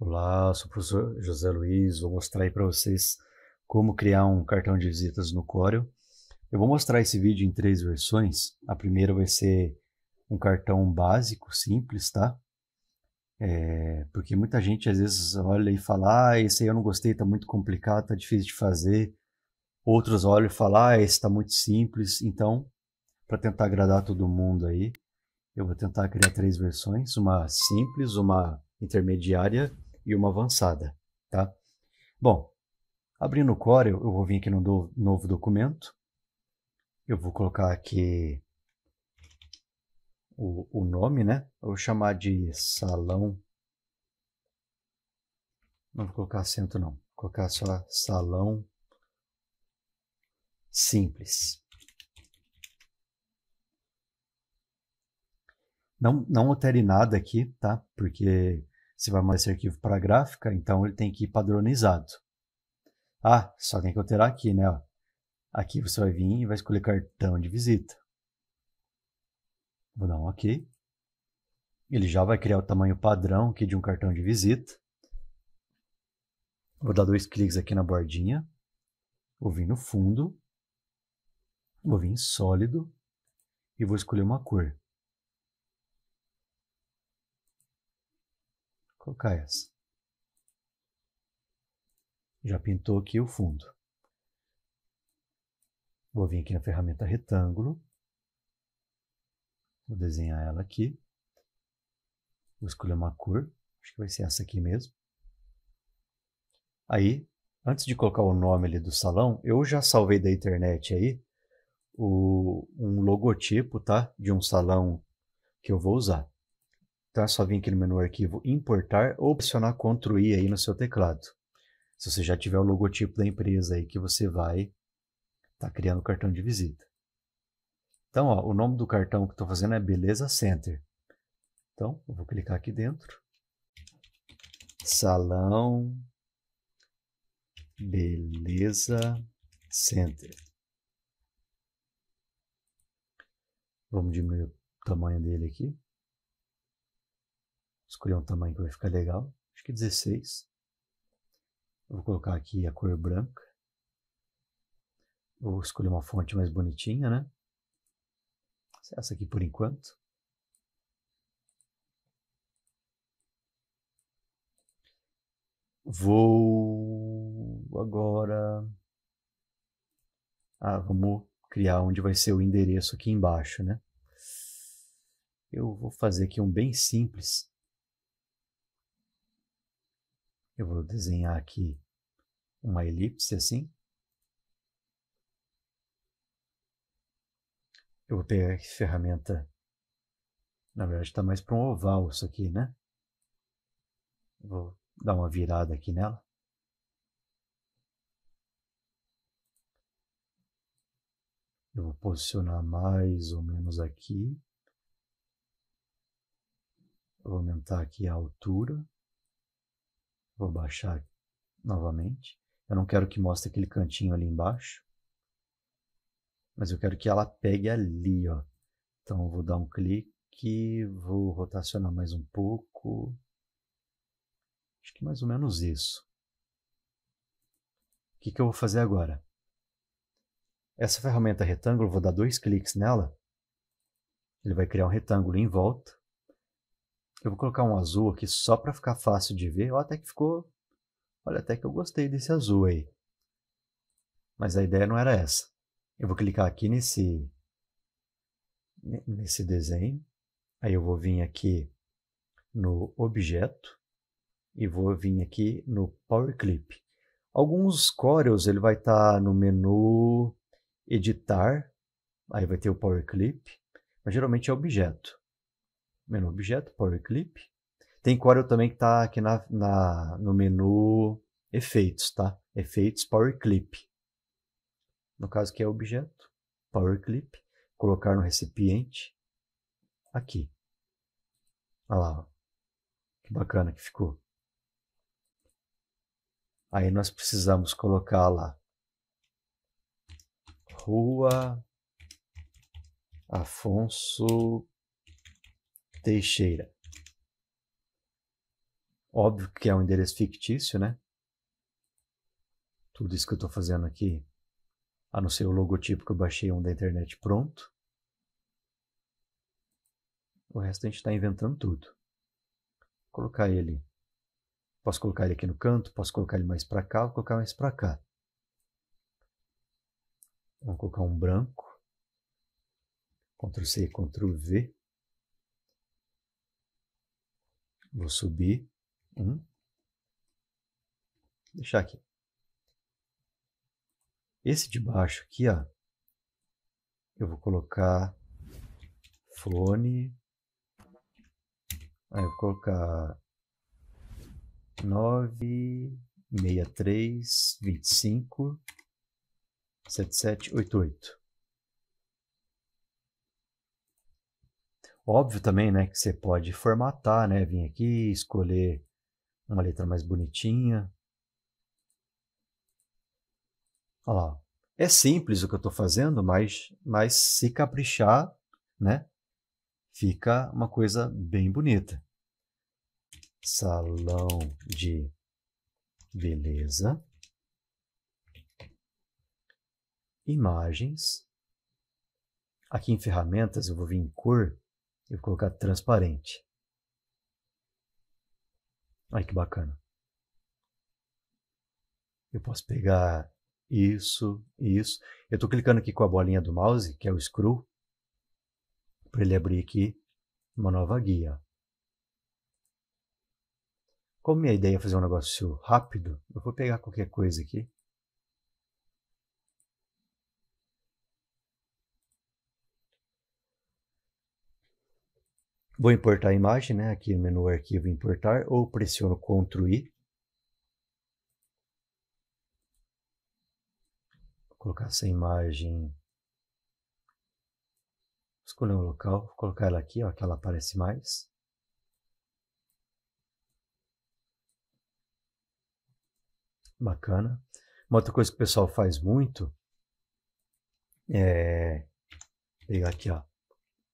Olá, sou o professor José Luiz. Vou mostrar aí para vocês como criar um cartão de visitas no Corel. Eu vou mostrar esse vídeo em três versões. A primeira vai ser um cartão básico, simples, tá? É, porque muita gente às vezes olha e fala, ah, esse aí eu não gostei, tá muito complicado, tá difícil de fazer. Outros olham e falam, ah, esse tá muito simples. Então, para tentar agradar todo mundo aí, eu vou tentar criar três versões, uma simples, uma intermediária e uma avançada, tá? Bom, abrindo o Core, eu vou vir aqui no do, novo documento, eu vou colocar aqui o, o nome, né? Eu vou chamar de salão, não vou colocar acento não, vou colocar só salão simples. Não, não altere nada aqui, tá? Porque você vai mandar esse arquivo para a gráfica, então ele tem que ir padronizado. Ah, só tem que alterar aqui, né? Aqui você vai vir e vai escolher cartão de visita. Vou dar um OK. Ele já vai criar o tamanho padrão aqui de um cartão de visita. Vou dar dois cliques aqui na bordinha. Vou vir no fundo. Vou vir em sólido. E vou escolher uma cor. colocar essa. Já pintou aqui o fundo. Vou vir aqui na ferramenta retângulo. Vou desenhar ela aqui. Vou escolher uma cor. Acho que vai ser essa aqui mesmo. Aí, antes de colocar o nome ali do salão, eu já salvei da internet aí o, um logotipo, tá? De um salão que eu vou usar tá? Só vir aqui no menu arquivo importar ou pressionar Ctrl I aí no seu teclado. Se você já tiver o logotipo da empresa aí que você vai tá criando o cartão de visita. Então, ó, o nome do cartão que estou fazendo é Beleza Center. Então, eu vou clicar aqui dentro. Salão Beleza Center. Vamos diminuir o tamanho dele aqui escolher um tamanho que vai ficar legal. Acho que 16. Eu vou colocar aqui a cor branca. Vou escolher uma fonte mais bonitinha, né? Essa aqui por enquanto. Vou agora. Ah, vamos criar onde vai ser o endereço aqui embaixo, né? Eu vou fazer aqui um bem simples. Eu vou desenhar aqui uma elipse assim. Eu vou pegar aqui ferramenta. Na verdade, está mais para um oval isso aqui, né? Vou dar uma virada aqui nela. Eu vou posicionar mais ou menos aqui. vou aumentar aqui a altura. Vou baixar novamente. Eu não quero que mostre aquele cantinho ali embaixo. Mas eu quero que ela pegue ali, ó. Então eu vou dar um clique, vou rotacionar mais um pouco. Acho que mais ou menos isso. O que, que eu vou fazer agora? Essa ferramenta retângulo, vou dar dois cliques nela. Ele vai criar um retângulo em volta. Eu vou colocar um azul aqui só para ficar fácil de ver. Olha, até que ficou... Olha, até que eu gostei desse azul aí. Mas a ideia não era essa. Eu vou clicar aqui nesse, nesse desenho. Aí eu vou vir aqui no objeto e vou vir aqui no Power Clip. Alguns Corels ele vai estar tá no menu editar, aí vai ter o Power Clip, mas geralmente é objeto. Menu objeto, Power Clip. Tem Corel também que está aqui na, na, no menu efeitos, tá? Efeitos Power Clip. No caso que é objeto, Power Clip. Colocar no recipiente. Aqui. Olha lá. Ó. Que bacana que ficou. Aí nós precisamos colocar lá. Rua Afonso Teixeira. Óbvio que é um endereço fictício, né? Tudo isso que eu estou fazendo aqui, a não ser o logotipo que eu baixei um da internet pronto. O resto a gente está inventando tudo. Vou colocar ele. Posso colocar ele aqui no canto, posso colocar ele mais para cá, vou colocar mais para cá. Vamos colocar um branco. Ctrl C, Ctrl V. Vou subir um. Deixar aqui. Esse de baixo aqui, ó. Eu vou colocar flone. Aí eu vou colocar 9, 63, 25, oito oito. Óbvio também, né, que você pode formatar, né, vir aqui, escolher uma letra mais bonitinha. Olha lá. É simples o que eu estou fazendo, mas, mas se caprichar, né, fica uma coisa bem bonita. Salão de beleza. Imagens. Aqui em ferramentas eu vou vir em cor eu vou colocar transparente. Olha que bacana. Eu posso pegar isso, isso. Eu estou clicando aqui com a bolinha do mouse, que é o screw, para ele abrir aqui uma nova guia. Como minha ideia é fazer um negócio rápido, eu vou pegar qualquer coisa aqui. Vou importar a imagem, né? Aqui no menu arquivo importar ou pressiono Ctrl I. Vou colocar essa imagem. Escolher um local, vou colocar ela aqui, ó, que ela aparece mais. Bacana. Uma outra coisa que o pessoal faz muito é pegar aqui, ó,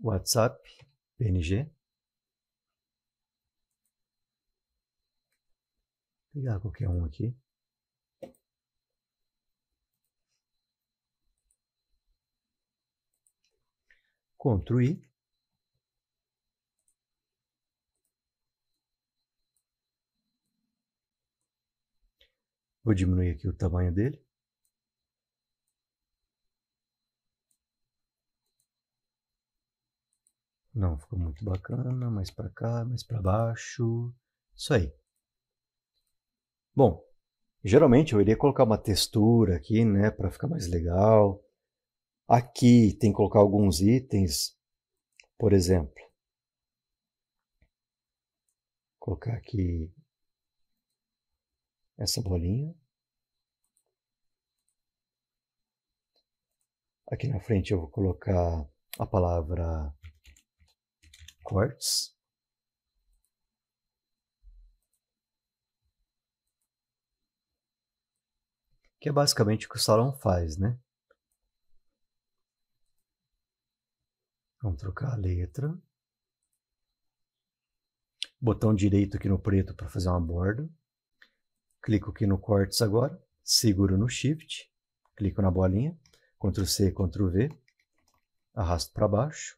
WhatsApp PNG. Vou pegar qualquer um aqui. Ctrl I. Vou diminuir aqui o tamanho dele. Não, ficou muito bacana. Mais para cá, mais para baixo. Isso aí. Bom, geralmente eu iria colocar uma textura aqui, né, para ficar mais legal. Aqui tem que colocar alguns itens, por exemplo. Vou colocar aqui essa bolinha. Aqui na frente eu vou colocar a palavra cortes. Que é basicamente o que o salão faz, né? Vamos trocar a letra. Botão direito aqui no preto para fazer uma borda. Clico aqui no cortes agora. Seguro no shift. Clico na bolinha. Ctrl C, Ctrl V. Arrasto para baixo.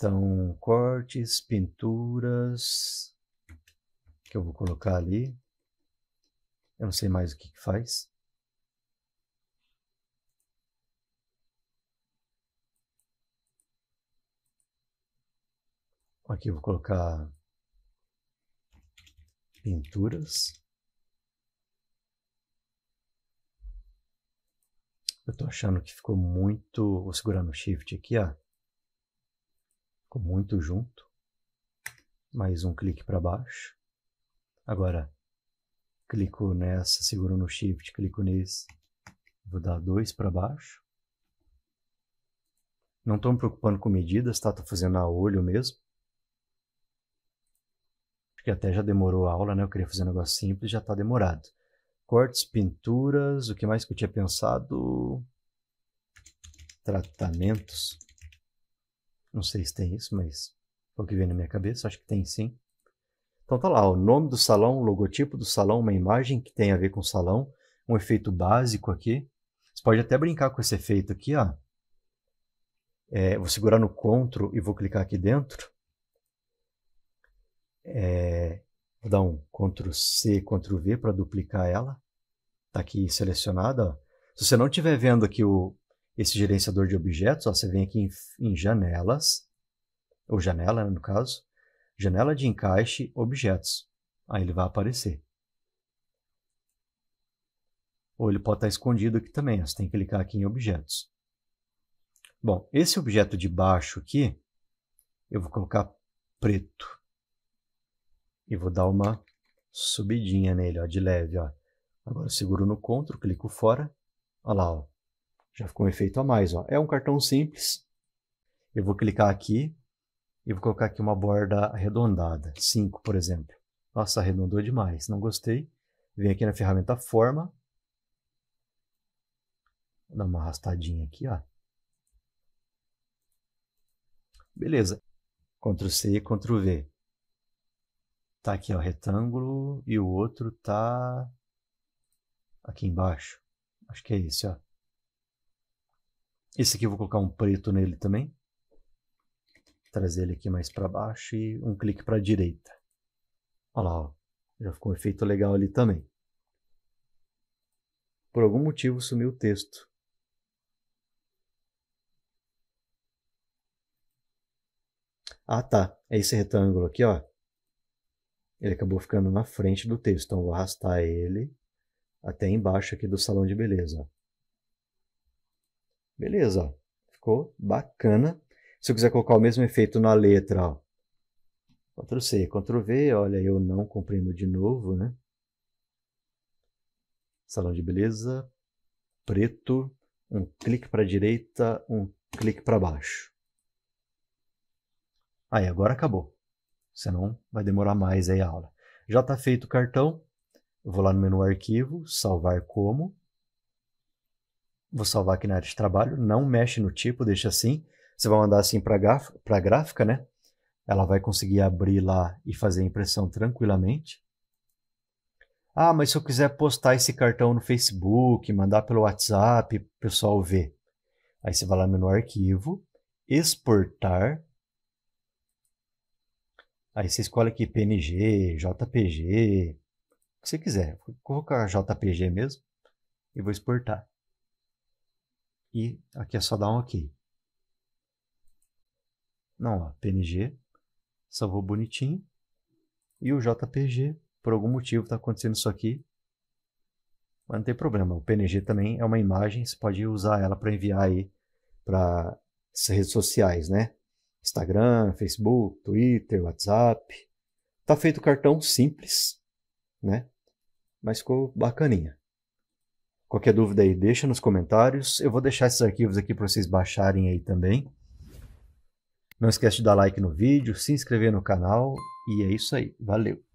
Então, cortes, pinturas, que eu vou colocar ali. Eu não sei mais o que, que faz. Aqui eu vou colocar pinturas. Eu estou achando que ficou muito. Vou segurar no shift aqui, ó. Ficou muito junto. Mais um clique para baixo. Agora, clico nessa, seguro no Shift, clico nesse. Vou dar dois para baixo. Não estou me preocupando com medidas, tá? Estou fazendo a olho mesmo. Porque até já demorou a aula, né? Eu queria fazer um negócio simples, já está demorado. Cortes, pinturas, o que mais que eu tinha pensado? Tratamentos. Não sei se tem isso, mas foi é o que vem na minha cabeça, acho que tem sim. Então tá lá, o nome do salão, o logotipo do salão, uma imagem que tem a ver com o salão, um efeito básico aqui. Você pode até brincar com esse efeito aqui, ó. É, vou segurar no CTRL e vou clicar aqui dentro. É, vou dar um CTRL C, CTRL V para duplicar ela. Está aqui selecionada. Se você não estiver vendo aqui o, esse gerenciador de objetos. Ó, você vem aqui em, em janelas, ou janela né, no caso, janela de encaixe, objetos. Aí ele vai aparecer. Ou ele pode estar escondido aqui também. você tem que clicar aqui em objetos. Bom, esse objeto de baixo aqui, eu vou colocar preto. E vou dar uma subidinha nele, ó, de leve. Ó. Agora eu seguro no CTRL, clico fora. Olha lá, ó. Já ficou um efeito a mais. Ó. É um cartão simples. Eu vou clicar aqui e vou colocar aqui uma borda arredondada, 5, por exemplo. Nossa, arredondou demais, não gostei. Vem aqui na ferramenta Forma. Vou dar uma arrastadinha aqui, ó. Beleza. Ctrl C e Ctrl V. Tá aqui ó, o retângulo e o outro tá aqui embaixo. Acho que é esse, ó. Esse aqui eu vou colocar um preto nele também. Trazer ele aqui mais para baixo e um clique para a direita. Olha lá, ó. já ficou um efeito legal ali também. Por algum motivo sumiu o texto. Ah, tá. É esse retângulo aqui, ó. Ele acabou ficando na frente do texto. Então, eu vou arrastar ele até embaixo aqui do salão de beleza. Beleza, ó. ficou bacana. Se eu quiser colocar o mesmo efeito na letra, ó. Ctrl C, Ctrl V, olha, eu não compreendo de novo, né? Salão de beleza, preto, um clique para a direita, um clique para baixo. Aí, agora acabou. Senão vai demorar mais aí a aula. Já está feito o cartão. Eu vou lá no menu arquivo, salvar como. Vou salvar aqui na área de trabalho. Não mexe no tipo, deixa assim. Você vai mandar assim para a gráfica, né? Ela vai conseguir abrir lá e fazer a impressão tranquilamente. Ah, mas se eu quiser postar esse cartão no Facebook, mandar pelo WhatsApp, o pessoal ver. Aí você vai lá no arquivo, exportar. Aí você escolhe aqui PNG, JPG, o que você quiser. Vou colocar JPG mesmo e vou exportar e aqui é só dar um OK. Não, ó, PNG, salvou bonitinho. E o JPG, por algum motivo está acontecendo isso aqui, mas não tem problema. O PNG também é uma imagem, você pode usar ela para enviar aí para redes sociais, né? Instagram, Facebook, Twitter, WhatsApp. Tá feito o cartão simples, né? Mas ficou bacaninha. Qualquer dúvida aí, deixa nos comentários. Eu vou deixar esses arquivos aqui para vocês baixarem aí também. Não esquece de dar like no vídeo, se inscrever no canal e é isso aí. Valeu!